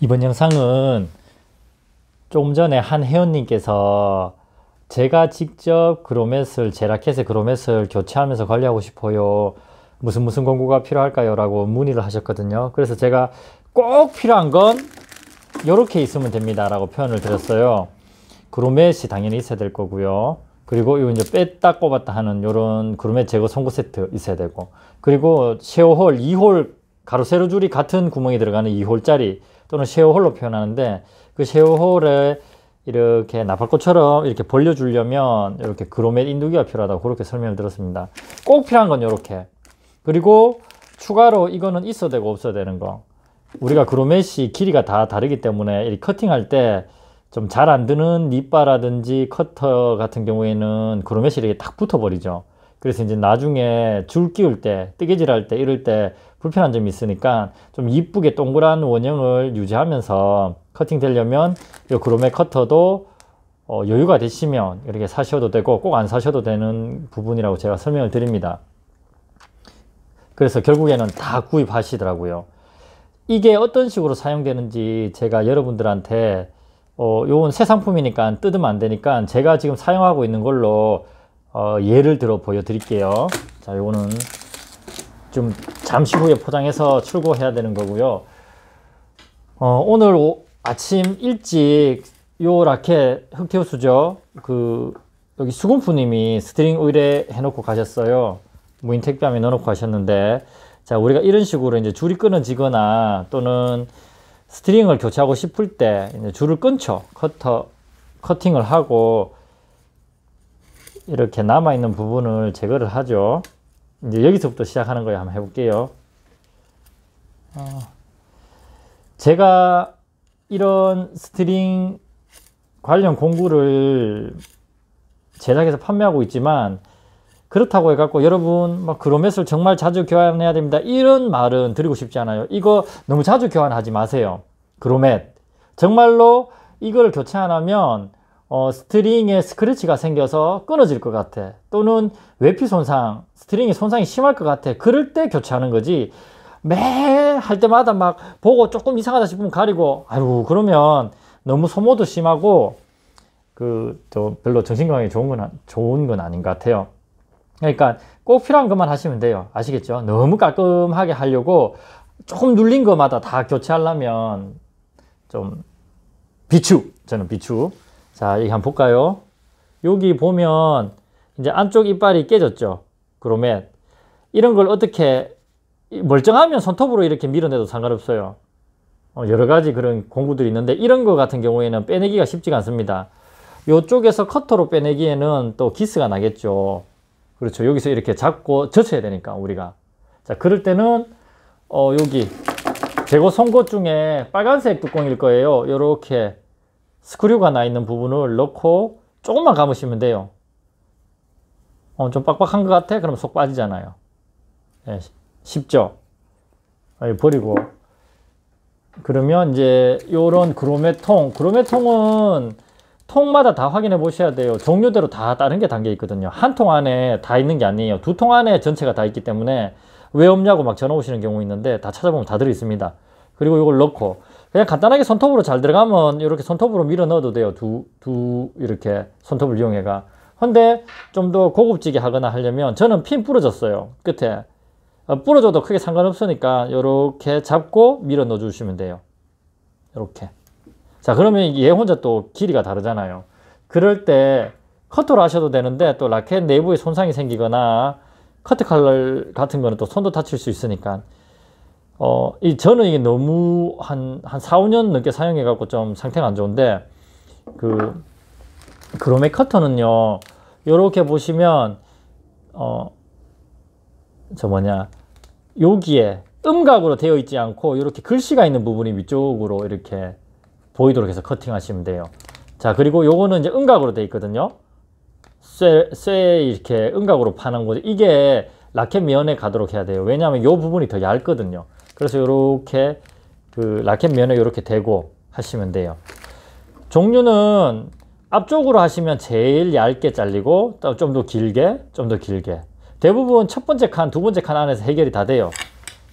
이번 영상은 조금 전에 한 회원님께서 제가 직접 그로맷을 제라켓의 그로맷을 교체하면서 관리하고 싶어요 무슨 무슨 공구가 필요할까요 라고 문의를 하셨거든요 그래서 제가 꼭 필요한 건 이렇게 있으면 됩니다 라고 표현을 드렸어요 그로맷이 당연히 있어야 될 거고요 그리고 이거 이제 뺐다 꼽았다 하는 요런그루의 제거 송구 세트 있어야 되고 그리고 쉐어홀 2홀 가로 세로 줄이 같은 구멍이 들어가는 2홀짜리 또는 쉐어홀로 표현하는데 그 쉐어홀에 이렇게 나팔꽃처럼 이렇게 벌려주려면 이렇게 그로멧 인두기가 필요하다고 그렇게 설명을 들었습니다. 꼭 필요한 건 이렇게. 그리고 추가로 이거는 있어야 되고 없어야 되는 거. 우리가 그로멧이 길이가 다 다르기 때문에 이 커팅할 때 좀 잘 안 드는 니빠라든지 커터 같은 경우에는 그로멧이 이렇게 딱 붙어버리죠. 그래서 이제 나중에 줄 끼울 때, 뜨개질 할 때, 이럴 때 불편한 점이 있으니까 좀 이쁘게 동그란 원형을 유지하면서 커팅 되려면 이 그롬의 커터도 어, 여유가 되시면 이렇게 사셔도 되고 꼭 안 사셔도 되는 부분이라고 제가 설명을 드립니다. 그래서 결국에는 다 구입하시더라고요. 이게 어떤 식으로 사용되는지 제가 여러분들한테 어, 요건 새 상품이니까 뜯으면 안 되니까 제가 지금 사용하고 있는 걸로 어, 예를 들어 보여드릴게요. 자, 요거는 좀 잠시 후에 포장해서 출고해야 되는 거고요. 어, 오늘 오, 아침 일찍 요 라켓 흑태우수죠. 그 여기 수공프님이 스트링 의뢰 해놓고 가셨어요. 무인 택배함에 넣어놓고 가셨는데 자 우리가 이런 식으로 이제 줄이 끊어지거나 또는 스트링을 교체하고 싶을 때 줄을 끊죠. 커터 커팅을 하고 이렇게 남아있는 부분을 제거를 하죠. 이제 여기서부터 시작하는 거에 한번 해볼게요. 어, 제가 이런 스트링 관련 공구를 제작해서 판매하고 있지만 그렇다고 해갖고 여러분 막 그로맷을 정말 자주 교환해야 됩니다. 이런 말은 드리고 싶지 않아요. 이거 너무 자주 교환하지 마세요. 그로맷. 정말로 이걸 교체 안 하면 어, 스트링에 스크래치가 생겨서 끊어질 것 같아 또는 외피 손상 스트링이 손상이 심할 것 같아 그럴 때 교체하는 거지 매 할 때마다 막 보고 조금 이상하다 싶으면 가리고 아유 그러면 너무 소모도 심하고 그좀 별로 정신 건강에 좋은 건 아, 좋은 건 아닌 것 같아요 그러니까 꼭 필요한 것만 하시면 돼요 아시겠죠 너무 깔끔하게 하려고 조금 눌린 것마다 다 교체하려면 좀 비추 저는 비추 자, 여기 한번 볼까요? 여기 보면 이제 안쪽 이빨이 깨졌죠. 그러면 이런 걸 어떻게 멀쩡하면 손톱으로 이렇게 밀어내도 상관없어요. 어, 여러 가지 그런 공구들이 있는데 이런 것 같은 경우에는 빼내기가 쉽지가 않습니다. 이쪽에서 커터로 빼내기에는 또 기스가 나겠죠. 그렇죠. 여기서 이렇게 잡고 젖혀야 되니까 우리가. 자, 그럴 때는 어 여기 재고 송곳 중에 빨간색 뚜껑일 거예요. 이렇게 스크류가 나 있는 부분을 넣고 조금만 감으시면 돼요. 어, 좀 빡빡한 것 같아? 그럼 속 빠지잖아요. 예, 쉽죠? 예, 버리고. 그러면 이제 요런 그로메통, 그로메통은 통마다 다 확인해 보셔야 돼요. 종류대로 다 다른 게 담겨 있거든요. 한 통 안에 다 있는 게 아니에요. 두 통 안에 전체가 다 있기 때문에 왜 없냐고 막 전화 오시는 경우 있는데 다 찾아보면 다 들어 있습니다. 그리고 이걸 넣고 그냥 간단하게 손톱으로 잘 들어가면 이렇게 손톱으로 밀어 넣어도 돼요. 두, 두 이렇게 손톱을 이용해가. 근데 좀 더 고급지게 하거나 하려면 저는 핀 부러졌어요. 끝에. 어, 부러져도 크게 상관없으니까 이렇게 잡고 밀어 넣어 주시면 돼요. 이렇게. 자 그러면 얘 혼자 또 길이가 다르잖아요. 그럴 때커트로 하셔도 되는데 또 라켓 내부에 손상이 생기거나 커트 칼날 같은 거는 또 손도 다칠 수 있으니까 어, 이 저는 이게 너무 한, 한 4, 5년 넘게 사용해갖고 좀 상태가 안 좋은데, 그, 그로의 커터는요, 요렇게 보시면, 어, 저 뭐냐, 여기에 음각으로 되어 있지 않고, 이렇게 글씨가 있는 부분이 위쪽으로 이렇게 보이도록 해서 커팅하시면 돼요. 자, 그리고 요거는 이제 음각으로 되어 있거든요. 쇠, 쇠 이렇게 음각으로 파는 거죠. 이게 라켓 면에 가도록 해야 돼요. 왜냐하면 이 부분이 더 얇거든요. 그래서 이렇게 그 라켓 면을 이렇게 대고 하시면 돼요. 종류는 앞쪽으로 하시면 제일 얇게 잘리고 좀 더 길게 좀 더 길게 대부분 첫 번째 칸두 번째 칸 안에서 해결이 다 돼요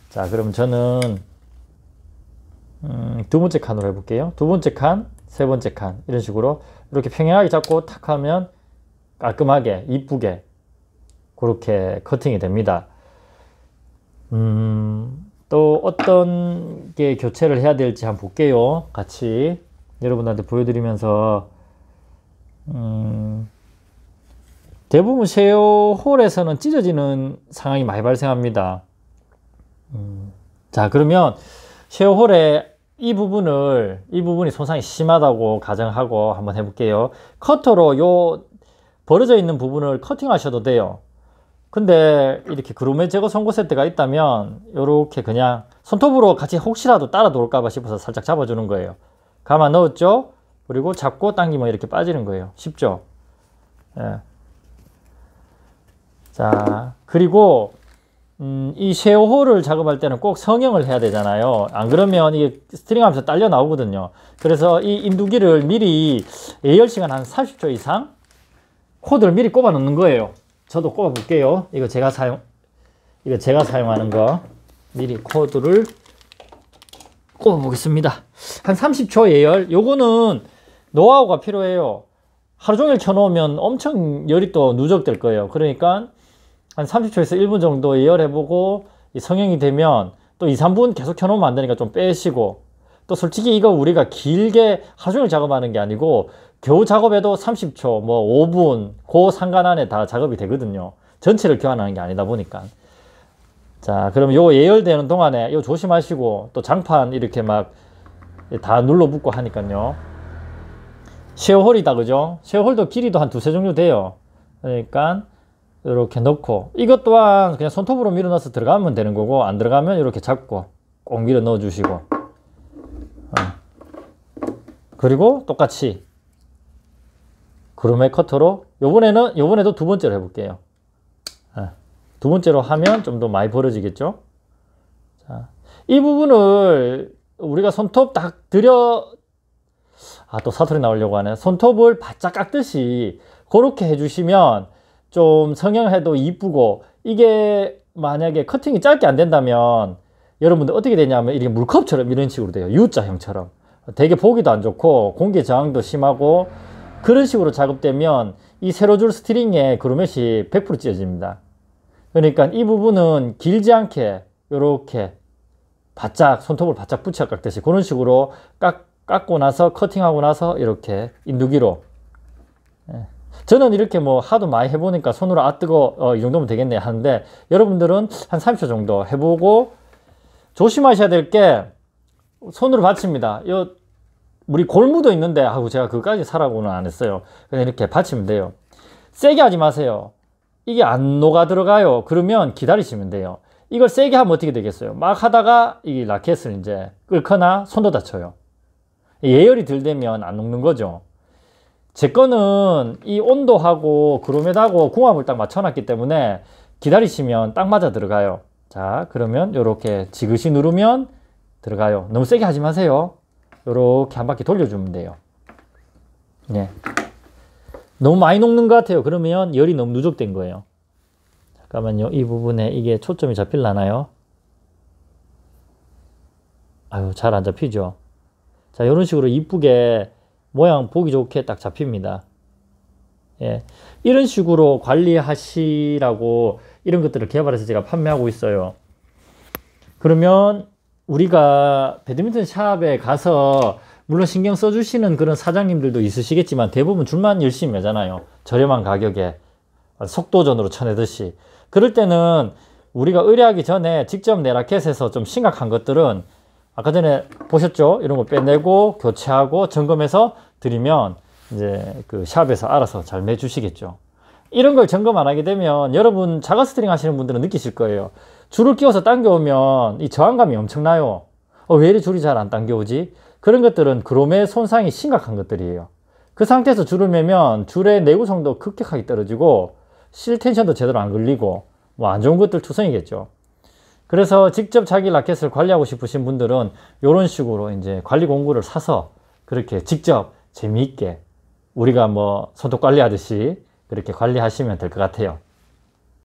자 그럼 저는 음, 두 번째 칸으로 해볼게요 두 번째 칸세 번째 칸 이런 식으로 이렇게 평행하게 잡고 탁 하면 깔끔하게 이쁘게 그렇게 커팅이 됩니다 음... 또 어떤 게 교체를 해야 될지 한번 볼게요. 같이 여러분한테 보여드리면서 음, 대부분 쉐어 홀에서는 찢어지는 상황이 많이 발생합니다. 음, 자 그러면 쉐어 홀에 이 부분을 이 부분이 손상이 심하다고 가정하고 한번 해볼게요. 커터로 요 벌어져 있는 부분을 커팅하셔도 돼요. 근데 이렇게 그룹의 제거 송곳세트가 있다면 이렇게 그냥 손톱으로 같이 혹시라도 따라 돌까봐 싶어서 살짝 잡아주는 거예요. 감아 넣었죠? 그리고 잡고 당기면 이렇게 빠지는 거예요. 쉽죠? 예. 자, 그리고 음, 이 쉐어홀을 작업할 때는 꼭 성형을 해야 되잖아요. 안 그러면 이게 스트링 하면서 딸려 나오거든요. 그래서 이 인두기를 미리 예열 시간 한4 0초 이상 코드를 미리 꼽아 놓는 거예요. 저도 꼽아 볼게요. 이거 제가 사용 이거 제가 사용하는 거 미리 코드를 꼽아 보겠습니다. 한 30초 예열. 요거는 노하우가 필요해요. 하루 종일 켜놓으면 엄청 열이 또 누적될 거예요. 그러니까 한 30초에서 1분 정도 예열해보고 성형이 되면 또 2, 3분 계속 켜놓으면 안 되니까 좀 빼시고 또 솔직히 이거 우리가 길게 하중을 작업하는 게 아니고 겨우 작업해도 30초, 뭐 5분, 그 상관 안에 다 작업이 되거든요. 전체를 교환하는 게 아니다 보니까. 자, 그럼 요 예열되는 동안에 요 조심하시고 또 장판 이렇게 막 다 눌러붙고 하니깐요 쉐어홀이다, 그죠? 쉐어홀도 길이도 한 두세 종류 돼요. 그러니까 이렇게 넣고 이것 또한 그냥 손톱으로 밀어 넣어서 들어가면 되는 거고 안 들어가면 이렇게 잡고 꼭 밀어 넣어 주시고 그리고 똑같이 구름의 커터로 요번에는 요번에도 두 번째로 해볼게요. 예. 두 번째로 하면 좀 더 많이 벌어지겠죠. 자, 이 부분을 우리가 손톱 딱 들여 아 또 사투리 나오려고 하네. 손톱을 바짝 깎듯이 그렇게 해주시면 좀 성형해도 이쁘고 이게 만약에 커팅이 짧게 안 된다면 여러분들 어떻게 되냐면 이게 물컵처럼 이런 식으로 돼요. U자형처럼. 되게 보기도 안 좋고 공기 저항도 심하고 그런 식으로 작업되면 이 세로줄 스트링에 그루멧이 100% 찢어집니다. 그러니까 이 부분은 길지 않게 이렇게 바짝 손톱을 바짝 붙여 깎듯이 그런 식으로 깎, 깎고 나서 커팅하고 나서 이렇게 인두기로 예. 저는 이렇게 뭐 하도 많이 해보니까 손으로 아 뜨거 어, 이 정도면 되겠네 하는데 여러분들은 한 30초 정도 해보고 조심하셔야 될게 손으로 받칩니다. 요 우리 골무도 있는데 하고 제가 그까지 사라고는 안 했어요. 그냥 이렇게 받치면 돼요. 세게 하지 마세요. 이게 안 녹아 들어가요. 그러면 기다리시면 돼요. 이걸 세게 하면 어떻게 되겠어요? 막 하다가 이 라켓을 이제 끌거나 손도 다쳐요. 예열이 들되면 안 녹는 거죠. 제 거는 이 온도하고 그로메하고 궁합을 딱 맞춰놨기 때문에 기다리시면 딱 맞아 들어가요. 자, 그러면 이렇게 지그시 누르면 들어가요. 너무 세게 하지 마세요. 이렇게 한 바퀴 돌려주면 돼요. 네. 너무 많이 녹는 것 같아요. 그러면 열이 너무 누적된 거예요. 잠깐만요. 이 부분에 이게 초점이 잡힐라나요? 아유, 잘 안 잡히죠? 자, 이런 식으로 이쁘게 모양 보기 좋게 딱 잡힙니다. 예. 이런 식으로 관리하시라고 이런 것들을 개발해서 제가 판매하고 있어요. 그러면 우리가 배드민턴 샵에 가서 물론 신경 써주시는 그런 사장님들도 있으시겠지만 대부분 줄만 열심히 매잖아요. 저렴한 가격에 속도전으로 쳐내듯이 그럴 때는 우리가 의뢰하기 전에 직접 내 라켓에서 좀 심각한 것들은 아까 전에 보셨죠? 이런 거 빼내고 교체하고 점검해서 드리면 이제 그 샵에서 알아서 잘 매주시겠죠. 이런 걸 점검 안 하게 되면 여러분 자가 스트링 하시는 분들은 느끼실 거예요. 줄을 끼워서 당겨오면 이 저항감이 엄청나요. 어, 왜 이리 줄이 잘 안 당겨오지? 그런 것들은 그롬의 손상이 심각한 것들이에요. 그 상태에서 줄을 매면 줄의 내구성도 급격하게 떨어지고 실 텐션도 제대로 안 걸리고 뭐안 좋은 것들 투성이겠죠. 그래서 직접 자기 라켓을 관리하고 싶으신 분들은 이런 식으로 이제 관리 공구를 사서 그렇게 직접 재미있게 우리가 뭐 소독 관리하듯이 그렇게 관리하시면 될 것 같아요.